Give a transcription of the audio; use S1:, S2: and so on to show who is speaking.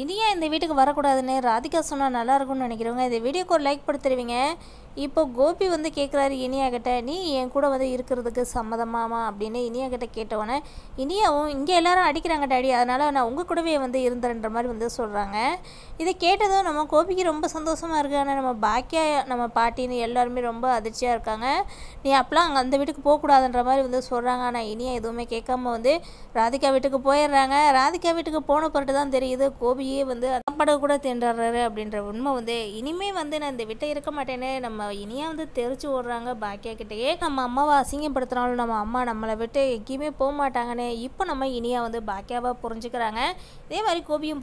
S1: இனியா இந்த வீட்டுக்கு வரக்கூடாதுன்னு ராதிகா சொன்னால் நல்லாயிருக்கும்னு நினைக்கிறவங்க இந்த வீடியோக்கு ஒரு லைக் கொடுத்துருவீங்க இப்போ கோபி வந்து கேட்குறாரு இனியாகிட்ட நீ என் கூட வந்து இருக்கிறதுக்கு சம்மதமாமா அப்படின்னு இனியாகிட்ட கேட்டவொடனே இனியாவும் இங்கே எல்லாரும் அடிக்கிறாங்க டாடி அதனால் நான் உங்கள் கூடவே வந்து இருந்தேன்ற மாதிரி வந்து சொல்கிறாங்க இதை கேட்டதும் நம்ம கோபிக்கு ரொம்ப சந்தோஷமாக இருக்குது ஆனால் நம்ம பாக்கியா நம்ம பாட்டின்னு எல்லாருமே ரொம்ப அதிர்ச்சியாக இருக்காங்க நீ அப்போலாம் அங்கே அந்த வீட்டுக்கு போகக்கூடாதுன்ற மாதிரி வந்து சொல்கிறாங்க ஆனால் இனியா எதுவுமே கேட்காம வந்து ராதிகா வீட்டுக்கு போயிடுறாங்க ராதிகா வீட்டுக்கு போன பிறகு தான் தெரியுது கோபியே வந்து படகு கூட தின்றாரு அப்படின்ற உண்மை வந்து இனிமே வந்து நான் இந்த வீட்டை இருக்க மாட்டேன்னு நம்ம இனியா வந்து தெரிச்சு ஓடுறாங்க கிட்டேயே நம்ம அம்மாவை அசிங்கப்படுத்தினாலும் நம்ம அம்மா நம்மளை விட்டு எங்கேயுமே போக மாட்டாங்கன்னு இப்போ நம்ம இனியா வந்து பாக்கியாவாக புரிஞ்சுக்கிறாங்க இதே மாதிரி கோபியும்